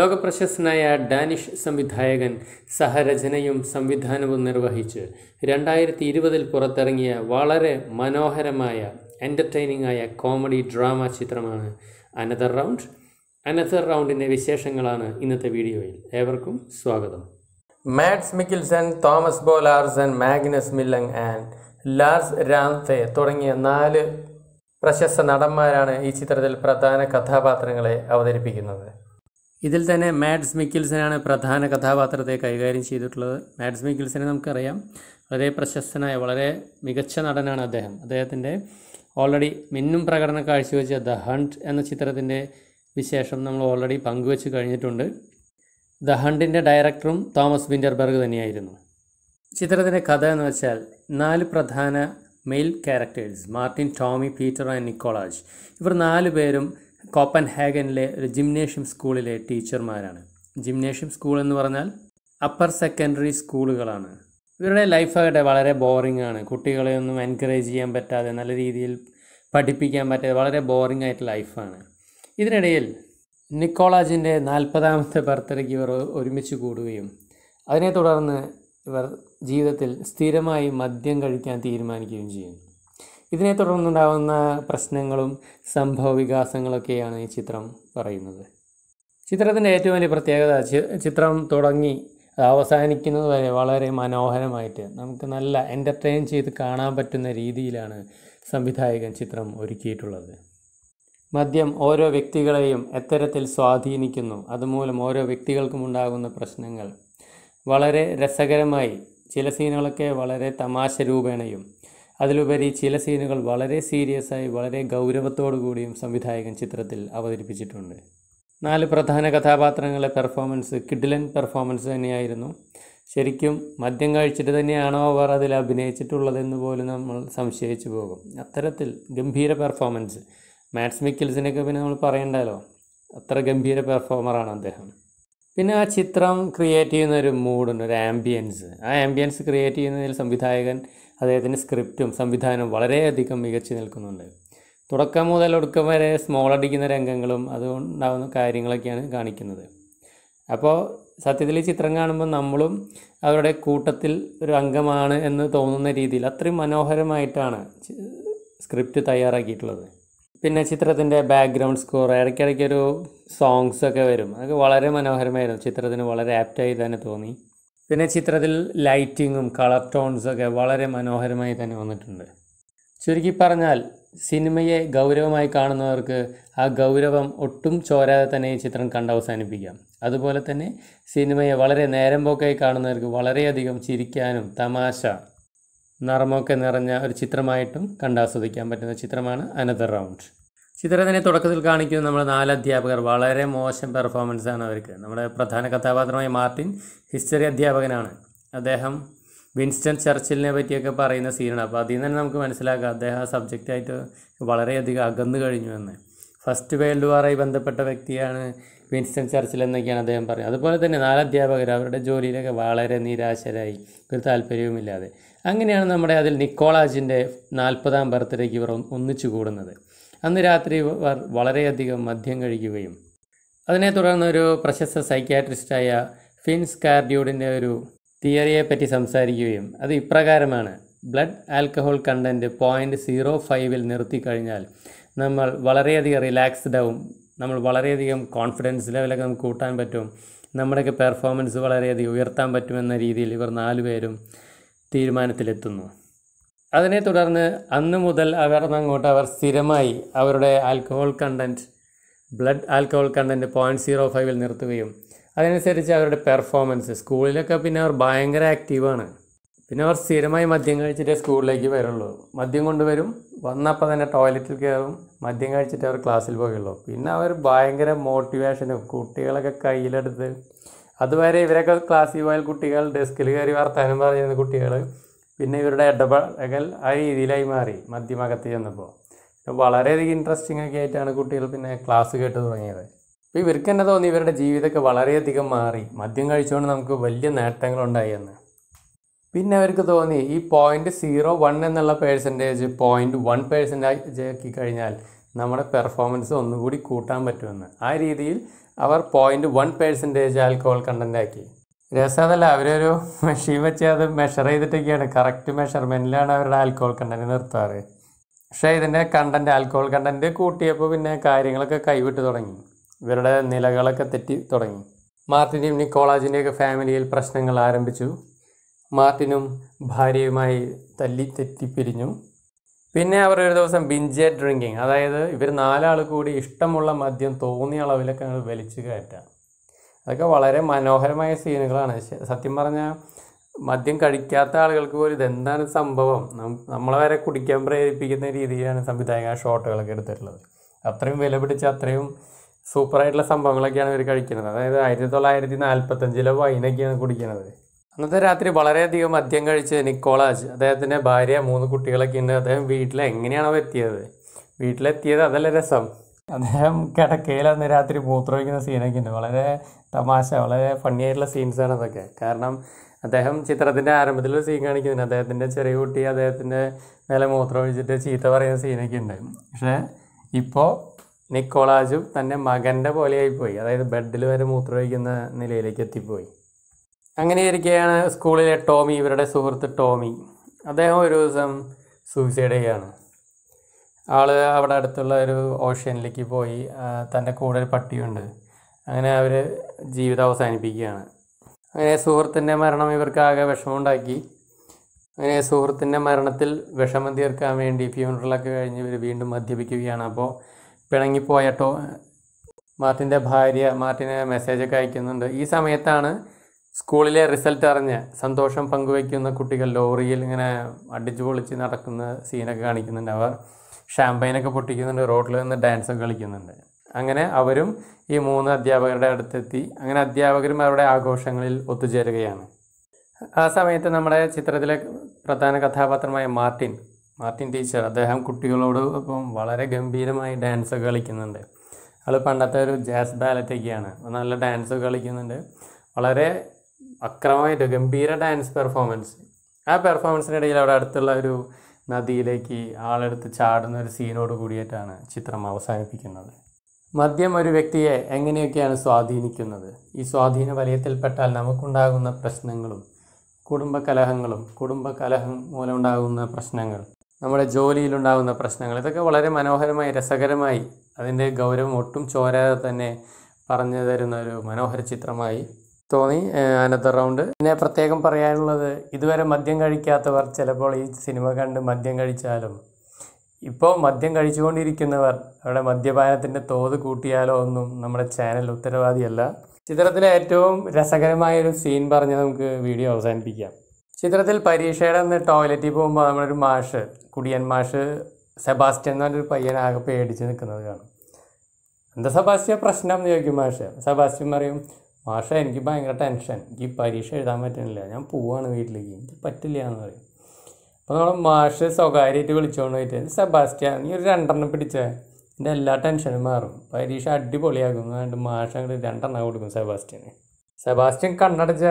ലോകപ്രശസ്തനായ Danish സംവിധായകൻ സഹരചനയും സംവിധാനവും നിർവഹിച്ച് രണ്ടായിരത്തി ഇരുപതിൽ പുറത്തിറങ്ങിയ വളരെ മനോഹരമായ എൻ്റർടൈനിങ് ആയ കോമഡി ഡ്രാമ ചിത്രമാണ് അനദർ റൗണ്ട് അനദർ റൗണ്ടിൻ്റെ വിശേഷങ്ങളാണ് ഇന്നത്തെ വീഡിയോയിൽ ഏവർക്കും സ്വാഗതം Mads Mikkelsen Thomas Bo Larsen Magnus Millang and Lars Ranthe തുടങ്ങിയ നാല് പ്രശസ്ത നടന്മാരാണ് ഈ ചിത്രത്തിൽ പ്രധാന കഥാപാത്രങ്ങളെ അവതരിപ്പിക്കുന്നത് ഇതിൽ തന്നെ മാഡ്സ് മിക്കിൽസനാണ് പ്രധാന കഥാപാത്രത്തെ കൈകാര്യം ചെയ്തിട്ടുള്ളത് മാഡ്സ് മിക്കിൽസനെ നമുക്കറിയാം വളരെ പ്രശസ്തനായ വളരെ മികച്ച നടനാണ് അദ്ദേഹം അദ്ദേഹത്തിൻ്റെ ഓൾറെഡി മിന്നും പ്രകടനം കാഴ്ചവെച്ച ദ ഹണ്ട് എന്ന ചിത്രത്തിൻ്റെ വിശേഷം നമ്മൾ ഓൾറെഡി പങ്കുവെച്ച് കഴിഞ്ഞിട്ടുണ്ട് ദ ഹണ്ടിൻ്റെ ഡയറക്ടറും തോമസ് വിൻ്റർബർഗ് തന്നെയായിരുന്നു ചിത്രത്തിൻ്റെ കഥ എന്ന് വെച്ചാൽ നാല് പ്രധാന male characters Martin Tommy Peter and Nikolaj ഇവർ നാല് പേരും ഹാഗനിലെ ഒരു ജിംനേഷ്യം സ്കൂളിലെ ടീച്ചർമാരാണ് ജിംനേഷ്യം സ്കൂൾ എന്ന് പറഞ്ഞാൽ അപ്പർ സെക്കൻഡറി സ്കൂളുകളാണ് ഇവരുടെ ലൈഫാകട്ടെ വളരെ ബോറിംഗ് ആണ് കുട്ടികളെ ഒന്നും എൻകറേജ് ചെയ്യാൻ പറ്റാതെ നല്ല രീതിയിൽ പഠിപ്പിക്കാൻ പറ്റാതെ വളരെ ബോറിംഗ് ആയിട്ട് ലൈഫാണ് ഇതിനിടയിൽ നിക്കോളാജിൻ്റെ നാൽപ്പതാമത്തെ ബർത്ത്ഡേക്ക് ഇവർ ഒരുമിച്ച് കൂടുകയും അതിനെ തുടർന്ന് ഇവർ ജീവിതത്തിൽ സ്ഥിരമായി മദ്യം കഴിക്കാൻ തീരുമാനിക്കുകയും ചെയ്യുന്നു ഇതിനെ തുടർന്നുണ്ടാകുന്ന പ്രശ്നങ്ങളും സംഭവ വികാസങ്ങളൊക്കെയാണ് ഈ ചിത്രം പറയുന്നത് ചിത്രത്തിൻ്റെ ഏറ്റവും വലിയ പ്രത്യേകത ചിത്രം തുടങ്ങി അത് അവസാനിക്കുന്നത് വരെ വളരെ മനോഹരമായിട്ട് നമുക്ക് നല്ല എൻ്റർടൈൻ ചെയ്ത് കാണാൻ പറ്റുന്ന രീതിയിലാണ് സംവിധായകൻ ചിത്രം ഒരുക്കിയിട്ടുള്ളത് മദ്യം ഓരോ വ്യക്തികളെയും എത്തരത്തിൽ സ്വാധീനിക്കുന്നു അതുമൂലം ഓരോ വ്യക്തികൾക്കും ഉണ്ടാകുന്ന പ്രശ്നങ്ങൾ വളരെ രസകരമായി ചില സീനുകളൊക്കെ വളരെ തമാശ രൂപേണയും അതിലുപരി ചില സീനുകൾ വളരെ സീരിയസായി വളരെ ഗൗരവത്തോടു കൂടിയും സംവിധായകൻ ചിത്രത്തിൽ അവതരിപ്പിച്ചിട്ടുണ്ട് നാല് പ്രധാന കഥാപാത്രങ്ങളെ പെർഫോമൻസ് കിഡ്ലൻ പെർഫോമൻസ് തന്നെയായിരുന്നു ശരിക്കും മദ്യം കഴിച്ചിട്ട് തന്നെയാണോ അവർ അതിൽ അഭിനയിച്ചിട്ടുള്ളതെന്ന് പോലും നമ്മൾ സംശയിച്ചു പോകും അത്തരത്തിൽ ഗംഭീര പെർഫോമൻസ് മാത്സ് മിക്കിൽസിനൊക്കെ പിന്നെ നമ്മൾ പറയണ്ടല്ലോ അത്ര ഗംഭീര പെർഫോമറാണ് അദ്ദേഹം പിന്നെ ആ ചിത്രം ക്രിയേറ്റ് ചെയ്യുന്ന ഒരു മൂഡുണ്ട് ഒരു ആംബിയൻസ് ആ ആംബിയൻസ് ക്രിയേറ്റ് ചെയ്യുന്നതിൽ സംവിധായകൻ അദ്ദേഹത്തിൻ്റെ സ്ക്രിപ്റ്റും സംവിധാനവും വളരെയധികം മികച്ചു നിൽക്കുന്നുണ്ട് തുടക്കം മുതൽ ഒടുക്കം വരെ സ്മോൾ അടിക്കുന്ന രംഗങ്ങളും അതുകൊണ്ടാവുന്ന കാര്യങ്ങളൊക്കെയാണ് കാണിക്കുന്നത് അപ്പോൾ സത്യത്തിൽ ഈ ചിത്രം കാണുമ്പോൾ നമ്മളും അവരുടെ കൂട്ടത്തിൽ ഒരു അംഗമാണ് എന്ന് തോന്നുന്ന രീതിയിൽ അത്രയും മനോഹരമായിട്ടാണ് സ്ക്രിപ്റ്റ് തയ്യാറാക്കിയിട്ടുള്ളത് പിന്നെ ചിത്രത്തിൻ്റെ ബാക്ക്ഗ്രൗണ്ട് സ്കോർ ഇടയ്ക്കിടയ്ക്കൊരു സോങ്സൊക്കെ വരും അതൊക്കെ വളരെ മനോഹരമായിരുന്നു ചിത്രത്തിന് വളരെ ആപ്റ്റായി തന്നെ തോന്നി പിന്നെ ചിത്രത്തിൽ ലൈറ്റിങ്ങും കളർ ടോൺസൊക്കെ വളരെ മനോഹരമായി തന്നെ വന്നിട്ടുണ്ട് ചുരുക്കി പറഞ്ഞാൽ സിനിമയെ ഗൗരവമായി കാണുന്നവർക്ക് ആ ഗൗരവം ഒട്ടും ചോരാതെ തന്നെ ഈ ചിത്രം കണ്ട് അവസാനിപ്പിക്കാം അതുപോലെ തന്നെ സിനിമയെ വളരെ നേരം പോക്കായി കാണുന്നവർക്ക് വളരെയധികം ചിരിക്കാനും തമാശ നിറമൊക്കെ നിറഞ്ഞ ഒരു ചിത്രമായിട്ടും കണ്ടാസ്വദിക്കാൻ പറ്റുന്ന ചിത്രമാണ് അനദർ റൗണ്ട് ചിത്രത്തിൻ്റെ തുടക്കത്തിൽ കാണിക്കുന്ന നമ്മുടെ നാല് അധ്യാപകർ വളരെ മോശം പെർഫോമൻസാണ് അവർക്ക് നമ്മുടെ പ്രധാന കഥാപാത്രമായ മാർട്ടിൻ ഹിസ്റ്ററി അധ്യാപകനാണ് അദ്ദേഹം വിൻസ്റ്റൺ ചർച്ചിലിനെ പറ്റിയൊക്കെ പറയുന്ന സീനാണ് അപ്പോൾ അതിൽ നിന്ന് തന്നെ നമുക്ക് മനസ്സിലാക്കാം അദ്ദേഹം ആ സബ്ജക്റ്റായിട്ട് വളരെയധികം അകന്നു കഴിഞ്ഞു എന്ന് ഫസ്റ്റ് വേൾഡ് വാറായി ബന്ധപ്പെട്ട വ്യക്തിയാണ് വിൻസ്റ്റൺ ചർച്ചിൽ എന്നൊക്കെയാണ് അദ്ദേഹം പറയുന്നത് അതുപോലെ തന്നെ അധ്യാപകർ അവരുടെ ജോലിയിലൊക്കെ വളരെ നിരാശരായി ഒരു താല്പര്യവുമില്ലാതെ അങ്ങനെയാണ് നമ്മുടെ അതിൽ നിക്കോളാജിൻ്റെ നാൽപ്പതാം ബർത്ത്ഡേക്ക് ഇവർ ഒന്നിച്ചു കൂടുന്നത് അന്ന് രാത്രി ഇവർ വളരെയധികം മദ്യം കഴിക്കുകയും അതിനെ തുടർന്ന് ഒരു പ്രശസ്ത സൈക്യാട്രിസ്റ്റായ ഫിൻസ് കാർഡ്യൂഡിൻ്റെ ഒരു തിയറിയെ പറ്റി സംസാരിക്കുകയും അത് ഇപ്രകാരമാണ് blood alcohol content point zero ഫൈവിൽ നിർത്തിക്കഴിഞ്ഞാൽ നമ്മൾ വളരെയധികം റിലാക്സ്ഡ് ആവും നമ്മൾ വളരെയധികം കോൺഫിഡൻസ് ലെവലൊക്കെ നമുക്ക് കൂട്ടാൻ പറ്റും നമ്മുടെയൊക്കെ പെർഫോമൻസ് വളരെയധികം ഉയർത്താൻ പറ്റുമെന്ന രീതിയിൽ ഇവർ നാലുപേരും തീരുമാനത്തിലെത്തുന്നു അതിനെ തുടർന്ന് അന്ന് മുതൽ അവർ അങ്ങോട്ട് അവർ സ്ഥിരമായി അവരുടെ alcohol content blood alcohol content point zero ഫൈവിൽ നിർത്തുകയും അതിനനുസരിച്ച് അവരുടെ പെർഫോമൻസ് സ്കൂളിലൊക്കെ പിന്നെ അവർ ഭയങ്കര ആക്റ്റീവാണ് പിന്നെ അവർ സ്ഥിരമായി മദ്യം കഴിച്ചിട്ടേ സ്കൂളിലേക്ക് വരുള്ളൂ മദ്യം കൊണ്ടുവരും വന്നപ്പോൾ തന്നെ ടോയ്ലറ്റിൽ കയറും മദ്യം കഴിച്ചിട്ട് അവർ ക്ലാസ്സിൽ പോകുള്ളൂ പിന്നെ അവർ ഭയങ്കര മോട്ടിവേഷനും കുട്ടികളൊക്കെ കയ്യിലെടുത്ത് അതുവരെ ഇവരൊക്കെ ക്ലാസ്സിൽ പോയാൽ കുട്ടികൾ ഡെസ്കിൽ കയറി വർത്താനം പറഞ്ഞിരുന്ന കുട്ടികൾ പിന്നെ ഇവരുടെ ഇടപഴകൽ ആ രീതിയിലായി മാറി മധ്യമകത്ത് ചെന്നപ്പോൾ വളരെയധികം ഇൻട്രസ്റ്റിംഗ് ഒക്കെ ആയിട്ടാണ് കുട്ടികൾ പിന്നെ ക്ലാസ് കേട്ട് തുടങ്ങിയത് അപ്പോൾ ഇവർക്ക് തന്നെ തോന്നി ഇവരുടെ ജീവിതമൊക്കെ വളരെയധികം മാറി മദ്യം കഴിച്ചുകൊണ്ട് നമുക്ക് വലിയ നേട്ടങ്ങളുണ്ടായി എന്ന് പിന്നെ അവർക്ക് തോന്നി ഈ പോയിൻറ്റ് സീറോ വൺ എന്നുള്ള പേഴ്സൻറ്റേജ് പോയിൻറ്റ് വൺ പേഴ്സൻറ്റേജ് ആക്കി കഴിഞ്ഞാൽ നമ്മുടെ പെർഫോമൻസ് ഒന്നുകൂടി കൂട്ടാൻ പറ്റുമെന്ന് ആ രീതിയിൽ അവർ point one percentage alcohol content ആക്കി രസമല്ല അവരൊരു മെഷീൻ വെച്ച് അത് മെഷർ ചെയ്തിട്ടൊക്കെയാണ് കറക്റ്റ് മെഷർമെൻറ്റിലാണ് അവരുടെ ആൽക്കോൾ കണ്ടൻറ്റ് നിർത്താറ് പക്ഷേ ഇതിൻ്റെ കണ്ടൻറ്റ് ആൽക്കോൾ കണ്ടൻറ്റ് കൂട്ടിയപ്പോൾ പിന്നെ കാര്യങ്ങളൊക്കെ കൈവിട്ട് തുടങ്ങി ഇവരുടെ നിലകളൊക്കെ തെറ്റി തുടങ്ങി മാർട്ടിനും നിക്കോളാജിൻ്റെയൊക്കെ ഫാമിലിയിൽ പ്രശ്നങ്ങൾ ആരംഭിച്ചു മാർട്ടിനും ഭാര്യയുമായി തല്ലി തെറ്റിപ്പിരിഞ്ഞു പിന്നെ അവർ ഒരു ദിവസം ബിഞ്ചെ ഡ്രിങ്കിങ് അതായത് ഇവർ നാലാൾ കൂടി ഇഷ്ടമുള്ള മദ്യം തോന്നിയ അളവിലൊക്കെ വലിച്ചു കയറ്റാം അതൊക്കെ വളരെ മനോഹരമായ സീനുകളാണ് സത്യം പറഞ്ഞാൽ മദ്യം കഴിക്കാത്ത ആളുകൾക്ക് പോലും ഇതെന്താണ് സംഭവം നമ്മളെ വരെ കുടിക്കാൻ പ്രേരിപ്പിക്കുന്ന രീതിയിലാണ് സംവിധായകൻ ഷോട്ടുകളൊക്കെ എടുത്തിട്ടുള്ളത് അത്രയും വില പിടിച്ച് അത്രയും സൂപ്പറായിട്ടുള്ള സംഭവങ്ങളൊക്കെയാണ് ഇവർ കഴിക്കുന്നത് അതായത് ആയിരത്തി തൊള്ളായിരത്തി നാൽപ്പത്തഞ്ചിലെ വൈനൊക്കെയാണ് കുടിക്കുന്നത് അന്നത്തെ രാത്രി വളരെയധികം മദ്യം കഴിച്ച് നിക്കോളാജ് അദ്ദേഹത്തിൻ്റെ ഭാര്യ മൂന്ന് കുട്ടികളൊക്കെ ഉണ്ട് അദ്ദേഹം വീട്ടിൽ എങ്ങനെയാണോ എത്തിയത് വീട്ടിലെത്തിയത് അതല്ല രസം അദ്ദേഹം കിടക്കയിൽ അന്ന് രാത്രി മൂത്രമൊഴിക്കുന്ന സീനൊക്കെ ഉണ്ട് വളരെ തമാശ വളരെ ഫണ്ണി ആയിട്ടുള്ള സീൻസാണ് അതൊക്കെ കാരണം അദ്ദേഹം ചിത്രത്തിൻ്റെ ആരംഭത്തിലൊരു സീൻ കാണിക്കുന്നുണ്ട് അദ്ദേഹത്തിൻ്റെ ചെറിയ കുട്ടി അദ്ദേഹത്തിൻ്റെ മേലെ മൂത്രമൊഴിച്ചിട്ട് ചീത്ത പറയുന്ന സീനൊക്കെ ഉണ്ട് പക്ഷേ ഇപ്പോൾ നിക്കോളാജും തൻ്റെ മകൻ്റെ പോലെയായിപ്പോയി അതായത് ബെഡിൽ വരെ മൂത്രമൊഴിക്കുന്ന നിലയിലേക്ക് എത്തിപ്പോയി ഇരിക്കുകയാണ് സ്കൂളിലെ ടോമി ഇവരുടെ സുഹൃത്ത് ടോമി അദ്ദേഹം ഒരു ദിവസം സൂയിസൈഡ് ചെയ്യുകയാണ് ആൾ അവിടെ അടുത്തുള്ള ഒരു ഓഷ്യനിലേക്ക് പോയി തൻ്റെ കൂടെ ഒരു പട്ടിയുണ്ട് അങ്ങനെ അവർ ജീവിതം അവസാനിപ്പിക്കുകയാണ് അങ്ങനെ സുഹൃത്തിൻ്റെ മരണം ഇവർക്കാകെ വിഷമമുണ്ടാക്കി അങ്ങനെ സുഹൃത്തിൻ്റെ മരണത്തിൽ വിഷമം തീർക്കാൻ വേണ്ടി ഫ്യൂണറലൊക്കെ കഴിഞ്ഞ് ഇവർ വീണ്ടും മദ്യപിക്കുകയാണ് അപ്പോൾ പിണങ്ങിപ്പോയട്ടോ മാർട്ടിൻ്റെ ഭാര്യ മാർട്ടിനെ മെസ്സേജൊക്കെ അയക്കുന്നുണ്ട് ഈ സമയത്താണ് സ്കൂളിലെ റിസൾട്ട് അറിഞ്ഞ് സന്തോഷം പങ്കുവയ്ക്കുന്ന കുട്ടികൾ ലോറിയിൽ ഇങ്ങനെ അടിച്ചു പൊളിച്ച് നടക്കുന്ന സീനൊക്കെ കാണിക്കുന്നുണ്ട് അവർ ഷാമ്പൈനൊക്കെ പൊട്ടിക്കുന്നുണ്ട് റോട്ടിൽ നിന്ന് ഡാൻസൊക്കെ കളിക്കുന്നുണ്ട് അങ്ങനെ അവരും ഈ മൂന്ന് അധ്യാപകരുടെ അടുത്തെത്തി അങ്ങനെ അധ്യാപകരും അവരുടെ ആഘോഷങ്ങളിൽ ഒത്തുചേരുകയാണ് ആ സമയത്ത് നമ്മുടെ ചിത്രത്തിലെ പ്രധാന കഥാപാത്രമായ മാർട്ടിൻ മാർട്ടിൻ ടീച്ചർ അദ്ദേഹം കുട്ടികളോട് ഇപ്പം വളരെ ഗംഭീരമായി ഡാൻസൊക്കെ കളിക്കുന്നുണ്ട് അത് പണ്ടത്തെ ഒരു ജാസ് ബാലറ്റൊക്കെയാണ് നല്ല ഡാൻസ് കളിക്കുന്നുണ്ട് വളരെ അക്രമമായിട്ട് ഗംഭീര ഡാൻസ് പെർഫോമൻസ് ആ പെർഫോമൻസിനിടയിൽ അവിടെ അടുത്തുള്ള ഒരു നദിയിലേക്ക് ആളെടുത്ത് ചാടുന്ന ഒരു സീനോട് കൂടിയിട്ടാണ് ചിത്രം അവസാനിപ്പിക്കുന്നത് മദ്യം ഒരു വ്യക്തിയെ എങ്ങനെയൊക്കെയാണ് സ്വാധീനിക്കുന്നത് ഈ സ്വാധീന വലയത്തിൽപ്പെട്ടാൽ നമുക്കുണ്ടാകുന്ന പ്രശ്നങ്ങളും കുടുംബകലഹങ്ങളും കുടുംബകലഹം മൂലമുണ്ടാകുന്ന പ്രശ്നങ്ങൾ നമ്മുടെ ജോലിയിലുണ്ടാകുന്ന പ്രശ്നങ്ങൾ ഇതൊക്കെ വളരെ മനോഹരമായി രസകരമായി അതിൻ്റെ ഗൗരവം ഒട്ടും ചോരാതെ തന്നെ പറഞ്ഞു തരുന്ന ഒരു മനോഹര ചിത്രമായി തോന്നി അനത്ത റൗണ്ട് പിന്നെ പ്രത്യേകം പറയാനുള്ളത് ഇതുവരെ മദ്യം കഴിക്കാത്തവർ ചിലപ്പോൾ ഈ സിനിമ കണ്ട് മദ്യം കഴിച്ചാലും ഇപ്പോൾ മദ്യം കഴിച്ചുകൊണ്ടിരിക്കുന്നവർ അവരുടെ മദ്യപാനത്തിൻ്റെ തോത് കൂട്ടിയാലോ ഒന്നും നമ്മുടെ ചാനൽ ഉത്തരവാദിയല്ല ചിത്രത്തിലെ ഏറ്റവും രസകരമായ ഒരു സീൻ പറഞ്ഞ് നമുക്ക് വീഡിയോ അവസാനിപ്പിക്കാം ചിത്രത്തിൽ പരീക്ഷയുടെ അന്ന് ടോയ്ലറ്റിൽ പോകുമ്പോൾ നമ്മളൊരു മാഷ് കുടിയൻ മാഷ് സെബാസ്റ്റ്യൻ എന്ന് പറഞ്ഞൊരു ആകെ പേടിച്ച് നിൽക്കുന്നത് കാണും എന്താ സെബാസ്റ്റ്യ പ്രശ്നം എന്ന് ചോദിക്കും മാഷ് സെബാസ്റ്റ്യൻ പറയും മാഷ എനിക്ക് ഭയങ്കര ടെൻഷൻ എനിക്ക് പരീക്ഷ എഴുതാൻ പറ്റുന്നില്ല ഞാൻ പോവാണ് വീട്ടിലേക്ക് എനിക്ക് പറ്റില്ല എന്ന് പറയും അപ്പോൾ നമ്മൾ മാഷ് സ്വകാര്യമായിട്ട് വിളിച്ചുകൊണ്ട് പോയിട്ട് സെബാസ്റ്റ്യ നീ ഒരു രണ്ടെണ്ണം പിടിച്ചേ എൻ്റെ എല്ലാ ടെൻഷനും മാറും പരീക്ഷ അടിപൊളിയാകും എന്നിട്ട് മാഷ് അങ്ങോട്ട് രണ്ടെണ്ണം കൊടുക്കും സെബാസ്റ്റ്യന് സെബാസ്റ്റ്യൻ കണ്ണടച്ച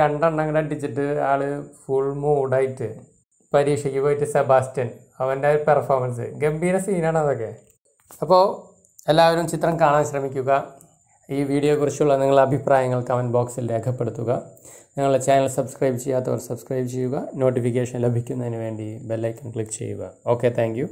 രണ്ടെണ്ണം അങ്ങനെ അടിച്ചിട്ട് ആൾ ഫുൾ മൂഡായിട്ട് പരീക്ഷയ്ക്ക് പോയിട്ട് സെബാസ്റ്റ്യൻ അവൻ്റെ പെർഫോമൻസ് ഗംഭീര സീനാണ് അതൊക്കെ അപ്പോൾ എല്ലാവരും ചിത്രം കാണാൻ ശ്രമിക്കുക ഈ കുറിച്ചുള്ള നിങ്ങളുടെ അഭിപ്രായങ്ങൾ കമൻറ്റ് ബോക്സിൽ രേഖപ്പെടുത്തുക നിങ്ങളുടെ ചാനൽ സബ്സ്ക്രൈബ് ചെയ്യാത്തവർ സബ്സ്ക്രൈബ് ചെയ്യുക നോട്ടിഫിക്കേഷൻ ലഭിക്കുന്നതിന് വേണ്ടി ബെല്ലൈക്കൺ ക്ലിക്ക് ചെയ്യുക ഓക്കെ താങ്ക്